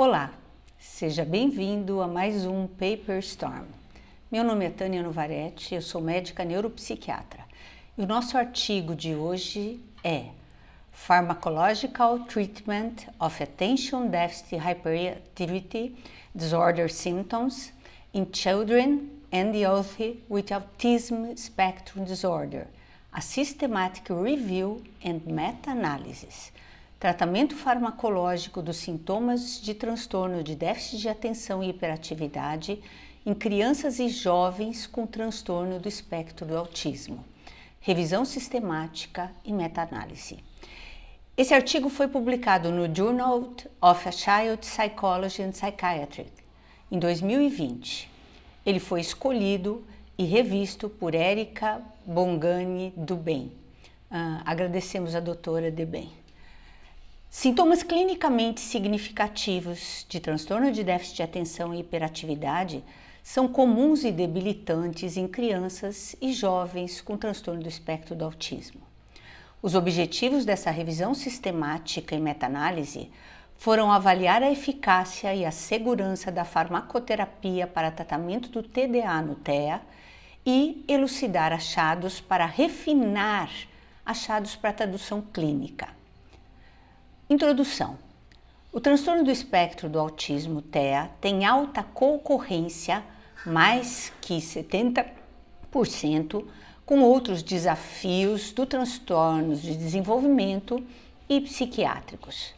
Olá, seja bem-vindo a mais um Paper Storm. Meu nome é Tânia Novaretti, eu sou médica neuropsiquiatra. E o nosso artigo de hoje é Pharmacological Treatment of Attention Deficit Hyperactivity Disorder Symptoms in Children and the Youth with Autism Spectrum Disorder, a Systematic Review and Meta-Analysis – tratamento farmacológico dos sintomas de transtorno de déficit de atenção e hiperatividade em crianças e jovens com transtorno do espectro do autismo, revisão sistemática e meta-análise. Esse artigo foi publicado no Journal of a Child Psychology and Psychiatry em 2020. Ele foi escolhido e revisto por Erika Bongani Dubem. Uh, agradecemos a doutora Debem. Sintomas clinicamente significativos de transtorno de déficit de atenção e hiperatividade são comuns e debilitantes em crianças e jovens com transtorno do espectro do autismo. Os objetivos dessa revisão sistemática e meta-análise foram avaliar a eficácia e a segurança da farmacoterapia para tratamento do TDA no TEA e elucidar achados para refinar achados para tradução clínica. Introdução. O transtorno do espectro do autismo TEA tem alta concorrência, mais que 70%, com outros desafios do transtornos de desenvolvimento e psiquiátricos.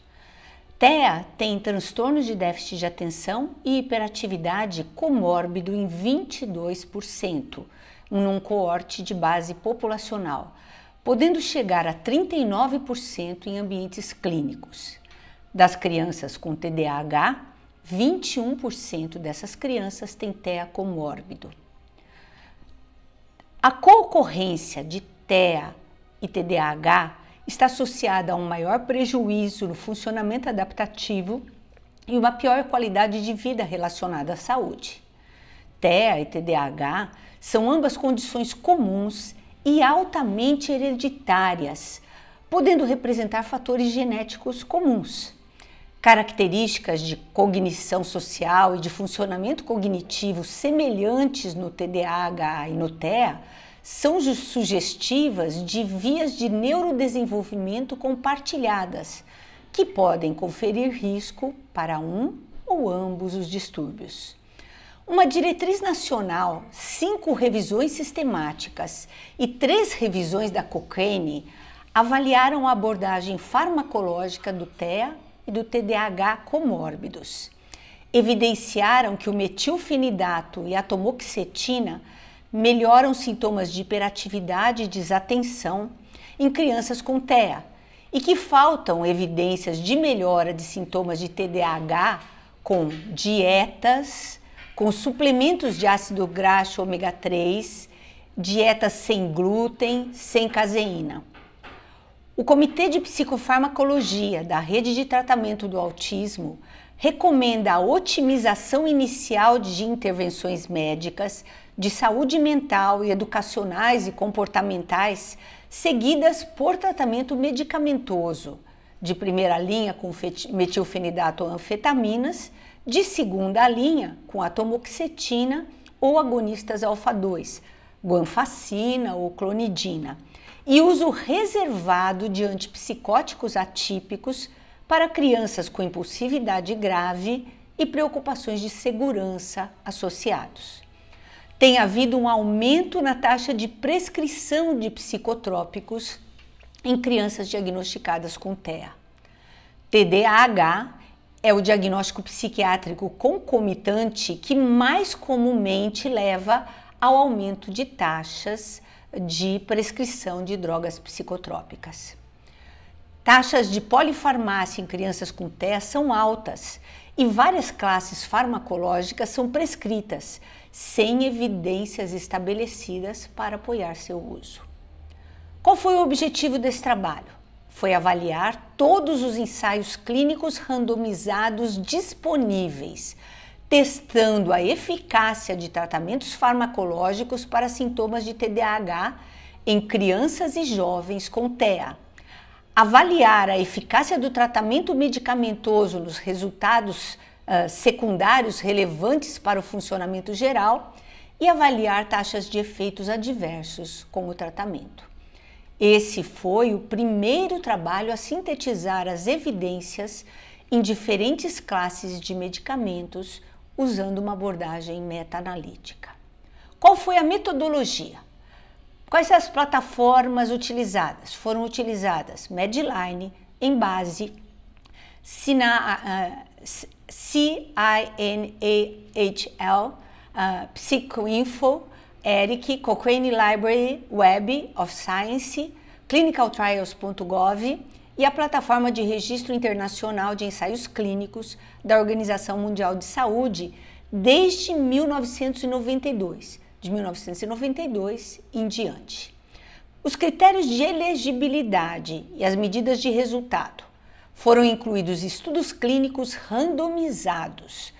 TEA tem transtornos de déficit de atenção e hiperatividade comórbido em 22%, num coorte de base populacional, podendo chegar a 39% em ambientes clínicos. Das crianças com TDAH, 21% dessas crianças têm TEA comórbido. A concorrência de TEA e TDAH está associada a um maior prejuízo no funcionamento adaptativo e uma pior qualidade de vida relacionada à saúde. TEA e TDAH são ambas condições comuns e altamente hereditárias, podendo representar fatores genéticos comuns. Características de cognição social e de funcionamento cognitivo semelhantes no TDAH e no TEA são sugestivas de vias de neurodesenvolvimento compartilhadas, que podem conferir risco para um ou ambos os distúrbios. Uma diretriz nacional, cinco revisões sistemáticas e três revisões da Cochrane avaliaram a abordagem farmacológica do TEA e do TDAH comórbidos. Evidenciaram que o metilfenidato e a tomoxetina melhoram sintomas de hiperatividade e desatenção em crianças com TEA e que faltam evidências de melhora de sintomas de TDAH com dietas, com suplementos de ácido graxo ômega 3, dieta sem glúten, sem caseína. O Comitê de Psicofarmacologia da Rede de Tratamento do Autismo recomenda a otimização inicial de intervenções médicas de saúde mental e educacionais e comportamentais seguidas por tratamento medicamentoso de primeira linha com metilfenidato ou anfetaminas de segunda linha, com a tomoxetina ou agonistas alfa-2, guanfacina ou clonidina. E uso reservado de antipsicóticos atípicos para crianças com impulsividade grave e preocupações de segurança associados. Tem havido um aumento na taxa de prescrição de psicotrópicos em crianças diagnosticadas com TEA. TDAH é o diagnóstico psiquiátrico concomitante que mais comumente leva ao aumento de taxas de prescrição de drogas psicotrópicas. Taxas de polifarmácia em crianças com TEA são altas e várias classes farmacológicas são prescritas, sem evidências estabelecidas para apoiar seu uso. Qual foi o objetivo desse trabalho? foi avaliar todos os ensaios clínicos randomizados disponíveis, testando a eficácia de tratamentos farmacológicos para sintomas de TDAH em crianças e jovens com TEA. Avaliar a eficácia do tratamento medicamentoso nos resultados uh, secundários relevantes para o funcionamento geral e avaliar taxas de efeitos adversos com o tratamento. Esse foi o primeiro trabalho a sintetizar as evidências em diferentes classes de medicamentos usando uma abordagem meta-analítica. Qual foi a metodologia? Quais as plataformas utilizadas? Foram utilizadas Medline, Embase, Sina, eh, CINAHL, uh, eh, PsicoInfo Eric, Cochrane Library Web of Science, clinicaltrials.gov e a plataforma de registro internacional de ensaios clínicos da Organização Mundial de Saúde desde 1992, de 1992 em diante. Os critérios de elegibilidade e as medidas de resultado foram incluídos estudos clínicos randomizados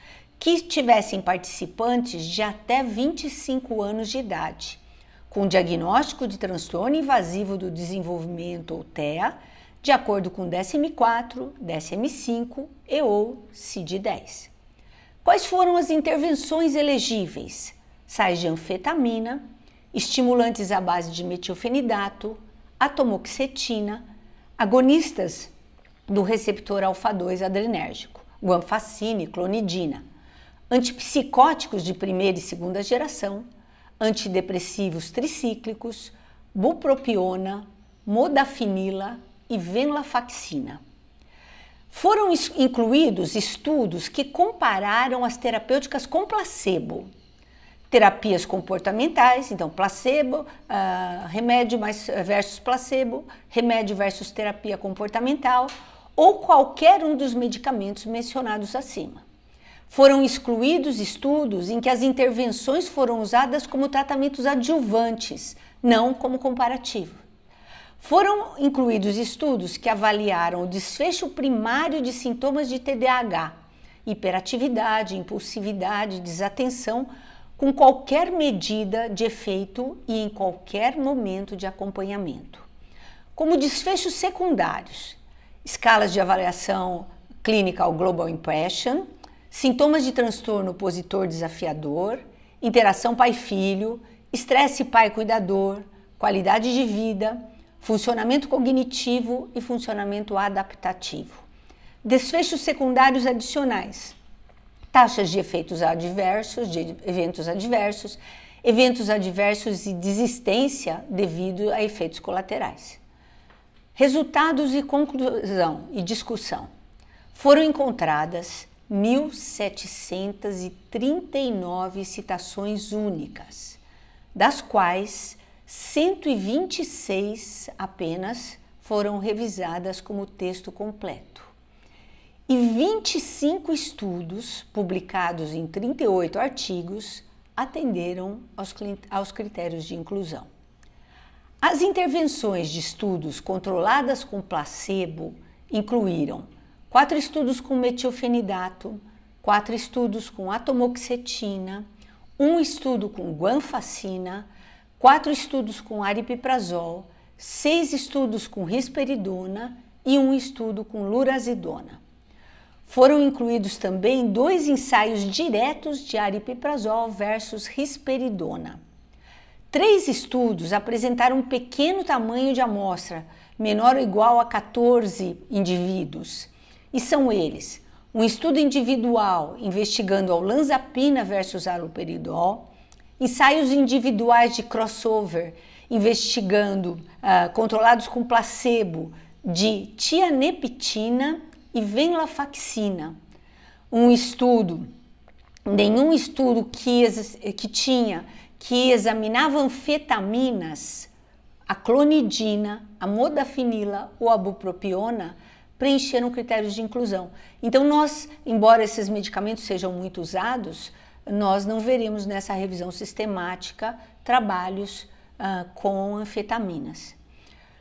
que tivessem participantes de até 25 anos de idade, com diagnóstico de transtorno invasivo do desenvolvimento ou TEA, de acordo com DSM-4, DSM-5 e ou CID-10. Quais foram as intervenções elegíveis? Sais de anfetamina, estimulantes à base de metilfenidato, atomoxetina, agonistas do receptor alfa-2 adrenérgico, guanfacine, clonidina, antipsicóticos de primeira e segunda geração, antidepressivos tricíclicos, bupropiona, modafinila e venlafaxina. Foram incluídos estudos que compararam as terapêuticas com placebo. Terapias comportamentais, então placebo, uh, remédio mais, versus placebo, remédio versus terapia comportamental, ou qualquer um dos medicamentos mencionados acima. Foram excluídos estudos em que as intervenções foram usadas como tratamentos adjuvantes, não como comparativo. Foram incluídos estudos que avaliaram o desfecho primário de sintomas de TDAH, hiperatividade, impulsividade, desatenção, com qualquer medida de efeito e em qualquer momento de acompanhamento. Como desfechos secundários, escalas de avaliação Clinical Global Impression, sintomas de transtorno opositor desafiador, interação pai-filho, estresse pai-cuidador, qualidade de vida, funcionamento cognitivo e funcionamento adaptativo. Desfechos secundários adicionais: taxas de efeitos adversos, de eventos adversos, eventos adversos e desistência devido a efeitos colaterais. Resultados e conclusão e discussão. Foram encontradas 1.739 citações únicas, das quais 126 apenas foram revisadas como texto completo. E 25 estudos, publicados em 38 artigos, atenderam aos critérios de inclusão. As intervenções de estudos controladas com placebo incluíram quatro estudos com metilfenidato, quatro estudos com atomoxetina, um estudo com guanfacina, quatro estudos com aripiprazol, seis estudos com risperidona e um estudo com lurazidona. Foram incluídos também dois ensaios diretos de aripiprazol versus risperidona. Três estudos apresentaram um pequeno tamanho de amostra, menor ou igual a 14 indivíduos. E são eles: um estudo individual investigando a olanzapina versus haloperidol, ensaios individuais de crossover investigando uh, controlados com placebo de tianeptina e venlafaxina. Um estudo, nenhum estudo que, que tinha que examinava anfetaminas, a clonidina, a modafinila ou a bupropiona preencheram critérios de inclusão. Então, nós, embora esses medicamentos sejam muito usados, nós não veremos nessa revisão sistemática trabalhos ah, com anfetaminas.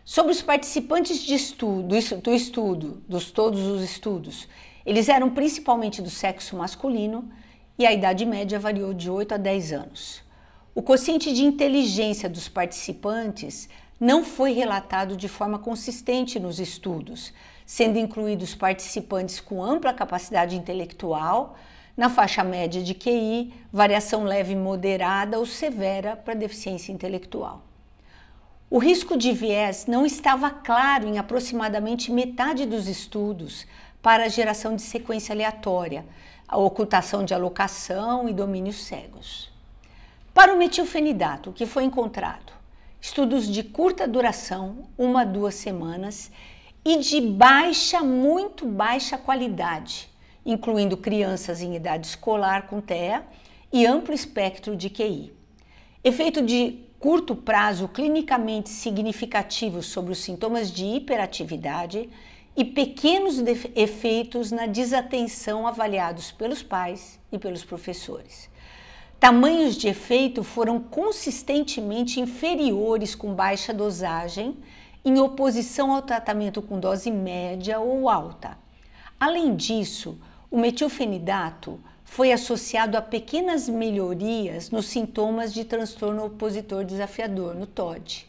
Sobre os participantes de estudo, do estudo, dos todos os estudos, eles eram principalmente do sexo masculino e a idade média variou de 8 a 10 anos. O quociente de inteligência dos participantes não foi relatado de forma consistente nos estudos, sendo incluídos participantes com ampla capacidade intelectual, na faixa média de QI, variação leve moderada ou severa para deficiência intelectual. O risco de viés não estava claro em aproximadamente metade dos estudos para a geração de sequência aleatória, a ocultação de alocação e domínios cegos. Para o metilfenidato, o que foi encontrado? Estudos de curta duração, uma a duas semanas, e de baixa, muito baixa qualidade, incluindo crianças em idade escolar com TEA e amplo espectro de QI. Efeito de curto prazo clinicamente significativo sobre os sintomas de hiperatividade e pequenos efeitos na desatenção avaliados pelos pais e pelos professores. Tamanhos de efeito foram consistentemente inferiores com baixa dosagem em oposição ao tratamento com dose média ou alta. Além disso, o metilfenidato foi associado a pequenas melhorias nos sintomas de transtorno opositor desafiador, no TOD.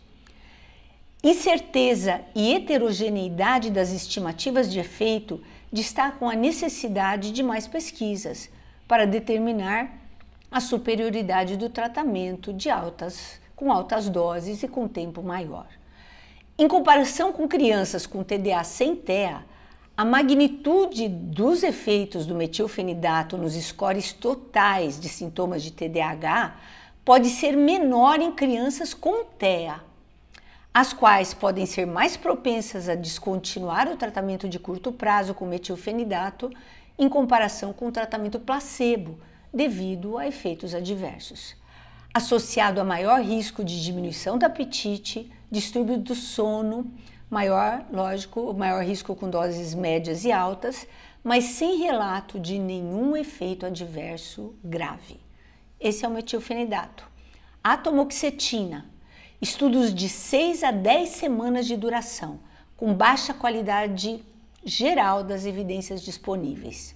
Incerteza e heterogeneidade das estimativas de efeito destacam a necessidade de mais pesquisas para determinar a superioridade do tratamento de altas com altas doses e com tempo maior. Em comparação com crianças com TDA sem TEA, a magnitude dos efeitos do metilfenidato nos scores totais de sintomas de TDAH pode ser menor em crianças com TEA, as quais podem ser mais propensas a descontinuar o tratamento de curto prazo com metilfenidato em comparação com o tratamento placebo, devido a efeitos adversos associado a maior risco de diminuição do apetite, distúrbio do sono, maior, lógico, maior risco com doses médias e altas, mas sem relato de nenhum efeito adverso grave. Esse é o metilfenidato. A tomoxetina, estudos de 6 a 10 semanas de duração, com baixa qualidade geral das evidências disponíveis.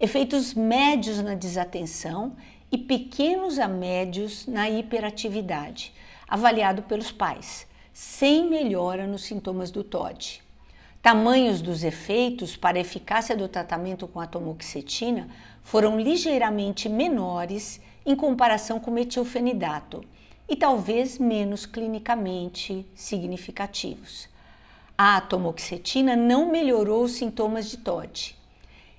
Efeitos médios na desatenção e pequenos a médios na hiperatividade, avaliado pelos pais, sem melhora nos sintomas do TOD. Tamanhos dos efeitos para a eficácia do tratamento com a tomoxetina foram ligeiramente menores em comparação com metilfenidato e talvez menos clinicamente significativos. A tomoxetina não melhorou os sintomas de TOD,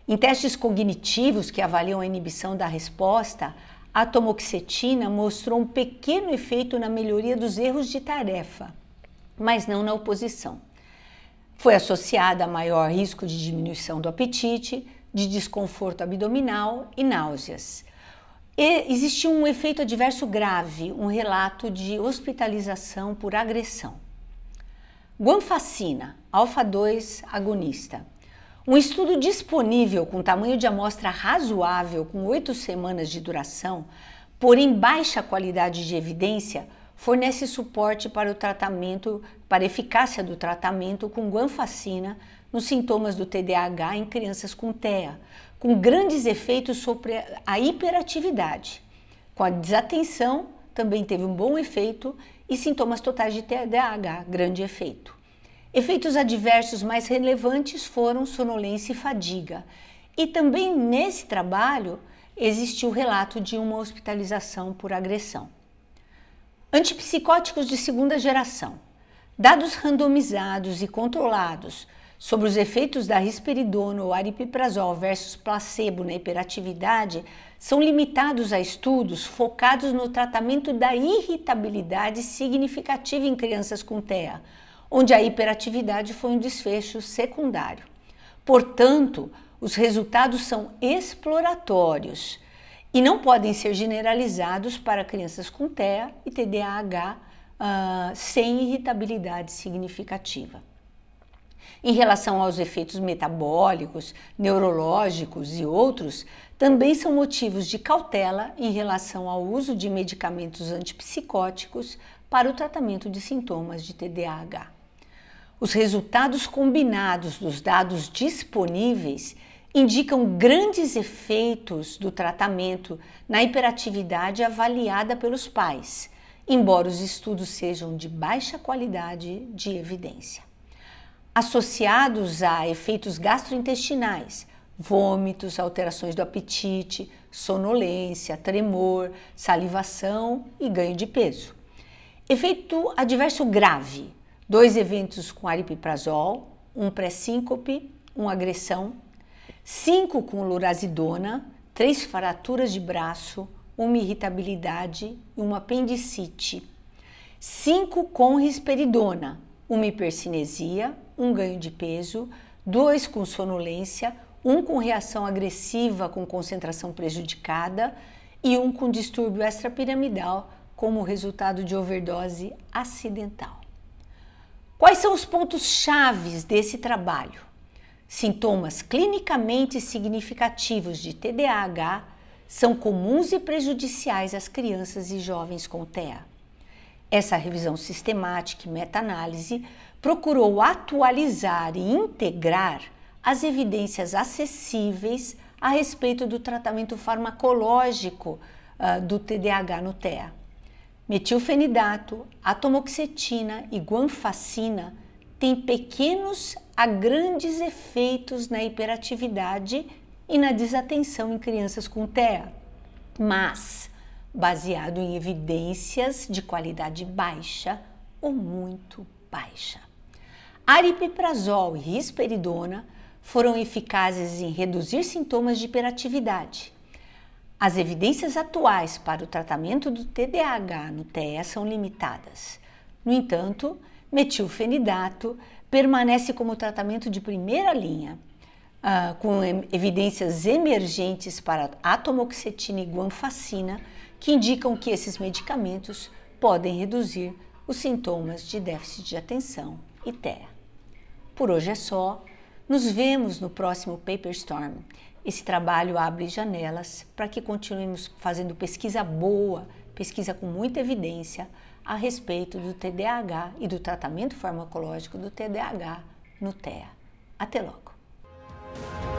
em testes cognitivos que avaliam a inibição da resposta, a tomoxetina mostrou um pequeno efeito na melhoria dos erros de tarefa, mas não na oposição. Foi associada a maior risco de diminuição do apetite, de desconforto abdominal e náuseas. E existiu um efeito adverso grave, um relato de hospitalização por agressão. Guanfacina, alfa-2 agonista um estudo disponível com tamanho de amostra razoável, com oito semanas de duração, porém baixa qualidade de evidência, fornece suporte para o tratamento, para a eficácia do tratamento com guanfacina nos sintomas do TDAH em crianças com TEA, com grandes efeitos sobre a hiperatividade. Com a desatenção, também teve um bom efeito e sintomas totais de TDAH, grande efeito. Efeitos adversos mais relevantes foram sonolência e fadiga. E também nesse trabalho existiu relato de uma hospitalização por agressão. Antipsicóticos de segunda geração. Dados randomizados e controlados sobre os efeitos da risperidona ou aripiprazol versus placebo na hiperatividade são limitados a estudos focados no tratamento da irritabilidade significativa em crianças com TEA onde a hiperatividade foi um desfecho secundário. Portanto, os resultados são exploratórios e não podem ser generalizados para crianças com TEA e TDAH uh, sem irritabilidade significativa. Em relação aos efeitos metabólicos, neurológicos e outros, também são motivos de cautela em relação ao uso de medicamentos antipsicóticos para o tratamento de sintomas de TDAH. Os resultados combinados dos dados disponíveis indicam grandes efeitos do tratamento na hiperatividade avaliada pelos pais, embora os estudos sejam de baixa qualidade de evidência. Associados a efeitos gastrointestinais, vômitos, alterações do apetite, sonolência, tremor, salivação e ganho de peso. Efeito adverso grave, dois eventos com aripiprazol, um pré-síncope, uma agressão, cinco com lurazidona, três fraturas de braço, uma irritabilidade e uma apendicite, cinco com risperidona, uma hipersinesia, um ganho de peso, dois com sonolência, um com reação agressiva com concentração prejudicada e um com distúrbio extrapiramidal como resultado de overdose acidental. Quais são os pontos chaves desse trabalho? Sintomas clinicamente significativos de TDAH são comuns e prejudiciais às crianças e jovens com TEA. Essa revisão sistemática e meta-análise procurou atualizar e integrar as evidências acessíveis a respeito do tratamento farmacológico uh, do TDAH no TEA. Metilfenidato, atomoxetina e guanfacina têm pequenos a grandes efeitos na hiperatividade e na desatenção em crianças com TEA, mas baseado em evidências de qualidade baixa ou muito baixa. Aripiprazol e risperidona foram eficazes em reduzir sintomas de hiperatividade, as evidências atuais para o tratamento do TDAH no TE são limitadas. No entanto, metilfenidato permanece como tratamento de primeira linha, uh, com evidências emergentes para atomoxetina e guanfacina, que indicam que esses medicamentos podem reduzir os sintomas de déficit de atenção e TEA. Por hoje é só. Nos vemos no próximo Paper Storm. Esse trabalho abre janelas para que continuemos fazendo pesquisa boa, pesquisa com muita evidência a respeito do TDAH e do tratamento farmacológico do TDAH no TEA. Até logo!